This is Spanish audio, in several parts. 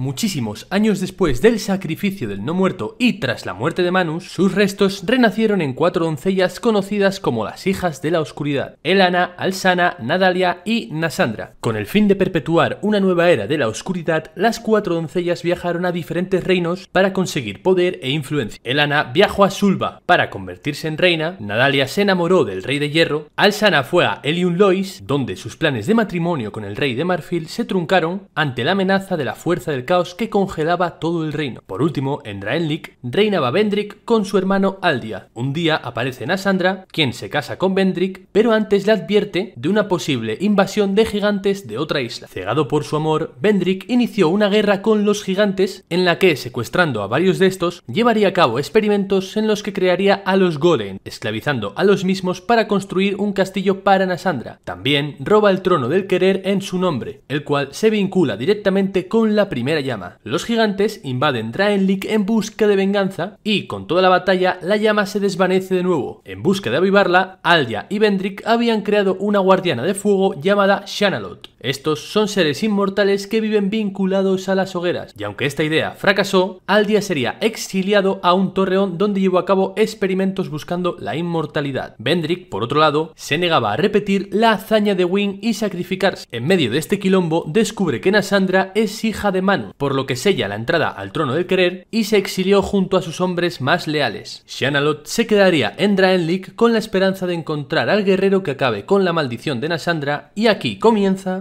Muchísimos años después del sacrificio del no muerto y tras la muerte de Manus, sus restos renacieron en cuatro doncellas conocidas como las hijas de la oscuridad, Elana, Alsana, Nadalia y Nasandra. Con el fin de perpetuar una nueva era de la oscuridad, las cuatro doncellas viajaron a diferentes reinos para conseguir poder e influencia. Elana viajó a Sulva para convertirse en reina, Nadalia se enamoró del rey de hierro, Alsana fue a Elion Lois, donde sus planes de matrimonio con el rey de Marfil se truncaron ante la amenaza de la fuerza del caos que congelaba todo el reino. Por último, en Draenlik reinaba Vendrick con su hermano Aldia. Un día aparece a quien se casa con Vendrick, pero antes le advierte de una posible invasión de gigantes de otra isla. Cegado por su amor, Vendrick inició una guerra con los gigantes en la que, secuestrando a varios de estos, llevaría a cabo experimentos en los que crearía a los Golem, esclavizando a los mismos para construir un castillo para Nasandra. También roba el trono del querer en su nombre, el cual se vincula directamente con la primera llama. Los gigantes invaden Draenlik en busca de venganza y con toda la batalla la llama se desvanece de nuevo. En busca de avivarla, Aldia y Vendrick habían creado una guardiana de fuego llamada Shanalot. Estos son seres inmortales que viven vinculados a las hogueras y aunque esta idea fracasó, Aldia sería exiliado a un torreón donde llevó a cabo experimentos buscando la inmortalidad. Vendrick, por otro lado, se negaba a repetir la hazaña de Wing y sacrificarse. En medio de este quilombo descubre que Nasandra es hija de Man por lo que sella la entrada al trono del querer y se exilió junto a sus hombres más leales. Shanalot se quedaría en Draenlik con la esperanza de encontrar al guerrero que acabe con la maldición de Nasandra y aquí comienza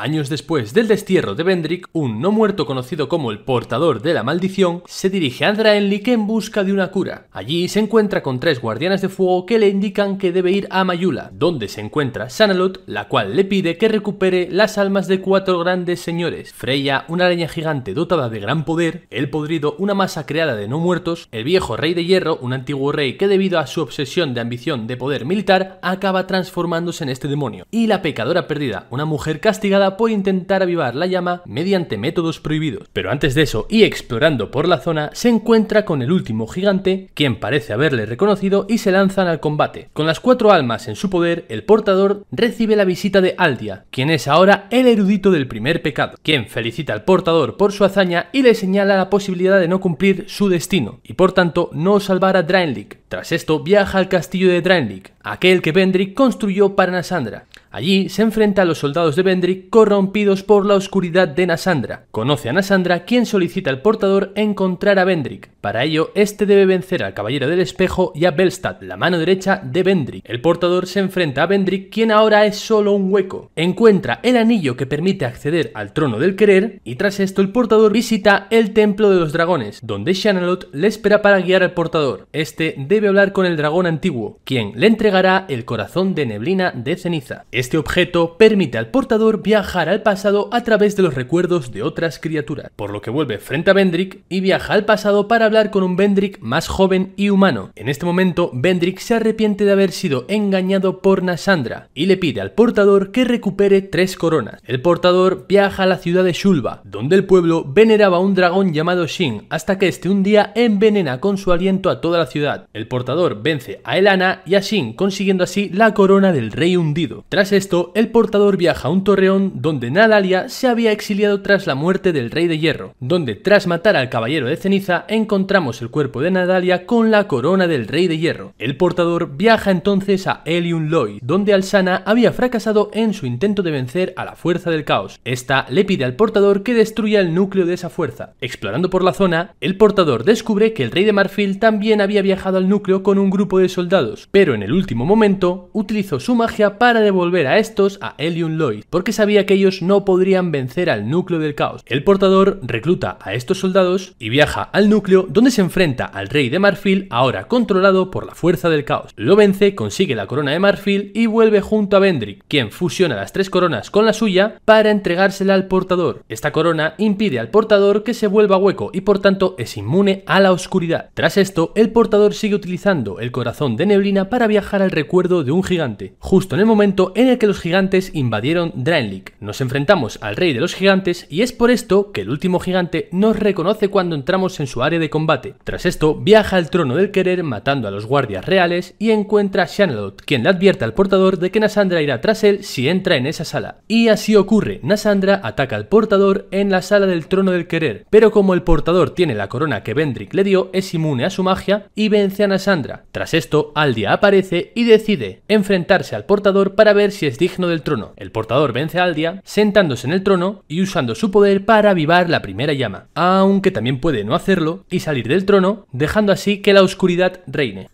Años después del destierro de Vendrick, un no muerto conocido como el portador de la maldición se dirige a Draenlik en busca de una cura. Allí se encuentra con tres guardianes de fuego que le indican que debe ir a Mayula, donde se encuentra Sanalot, la cual le pide que recupere las almas de cuatro grandes señores, Freya, una araña gigante dotada de gran poder, el podrido, una masa creada de no muertos, el viejo rey de hierro, un antiguo rey que debido a su obsesión de ambición de poder militar acaba transformándose en este demonio, y la pecadora perdida, una mujer castigada por intentar avivar la llama mediante métodos prohibidos. Pero antes de eso y explorando por la zona, se encuentra con el último gigante, quien parece haberle reconocido y se lanzan al combate. Con las cuatro almas en su poder, el portador recibe la visita de Aldia, quien es ahora el erudito del primer pecado, quien felicita al portador por su hazaña y le señala la posibilidad de no cumplir su destino, y por tanto no salvar a Draenlik, tras esto viaja al castillo de Draenlik, aquel que Vendrick construyó para Nasandra. Allí se enfrenta a los soldados de Vendrick corrompidos por la oscuridad de Nasandra. Conoce a Nasandra quien solicita al portador encontrar a Vendrick. Para ello, este debe vencer al Caballero del Espejo y a Belstad, la mano derecha de Vendrick. El portador se enfrenta a Vendrick quien ahora es solo un hueco. Encuentra el anillo que permite acceder al trono del querer y tras esto el portador visita el Templo de los Dragones, donde Shanalot le espera para guiar al portador. Este debe hablar con el dragón antiguo, quien le entregará el corazón de neblina de ceniza. Este objeto permite al portador viajar al pasado a través de los recuerdos de otras criaturas, por lo que vuelve frente a Vendrick y viaja al pasado para hablar con un Vendrick más joven y humano. En este momento, Vendrick se arrepiente de haber sido engañado por Nasandra y le pide al portador que recupere tres coronas. El portador viaja a la ciudad de Shulva, donde el pueblo veneraba a un dragón llamado Shin, hasta que este un día envenena con su aliento a toda la ciudad. El portador vence a Elana y a Shin, consiguiendo así la corona del rey hundido. Tras esto, el portador viaja a un torreón donde Nadalia se había exiliado tras la muerte del rey de hierro, donde tras matar al caballero de ceniza encontramos el cuerpo de Nadalia con la corona del rey de hierro. El portador viaja entonces a Elion Loy, donde Alsana había fracasado en su intento de vencer a la fuerza del caos. Esta le pide al portador que destruya el núcleo de esa fuerza. Explorando por la zona, el portador descubre que el rey de Marfil también había viajado al núcleo con un grupo de soldados, pero en el último momento utilizó su magia para devolver a estos a Elion Lloyd, porque sabía que ellos no podrían vencer al núcleo del caos. El portador recluta a estos soldados y viaja al núcleo donde se enfrenta al rey de Marfil, ahora controlado por la fuerza del caos. Lo vence, consigue la corona de Marfil y vuelve junto a Vendrick, quien fusiona las tres coronas con la suya para entregársela al portador. Esta corona impide al portador que se vuelva hueco y por tanto es inmune a la oscuridad. Tras esto, el portador sigue utilizando utilizando el corazón de Neblina para viajar al recuerdo de un gigante, justo en el momento en el que los gigantes invadieron Draenlik. Nos enfrentamos al rey de los gigantes y es por esto que el último gigante nos reconoce cuando entramos en su área de combate. Tras esto, viaja al trono del querer matando a los guardias reales y encuentra a quien le advierte al portador de que Nasandra irá tras él si entra en esa sala. Y así ocurre, Nasandra ataca al portador en la sala del trono del querer, pero como el portador tiene la corona que Vendrick le dio, es inmune a su magia y vence a Nasandra Sandra. Tras esto, Aldia aparece y decide enfrentarse al portador para ver si es digno del trono. El portador vence a Aldia, sentándose en el trono y usando su poder para avivar la primera llama, aunque también puede no hacerlo y salir del trono, dejando así que la oscuridad reine.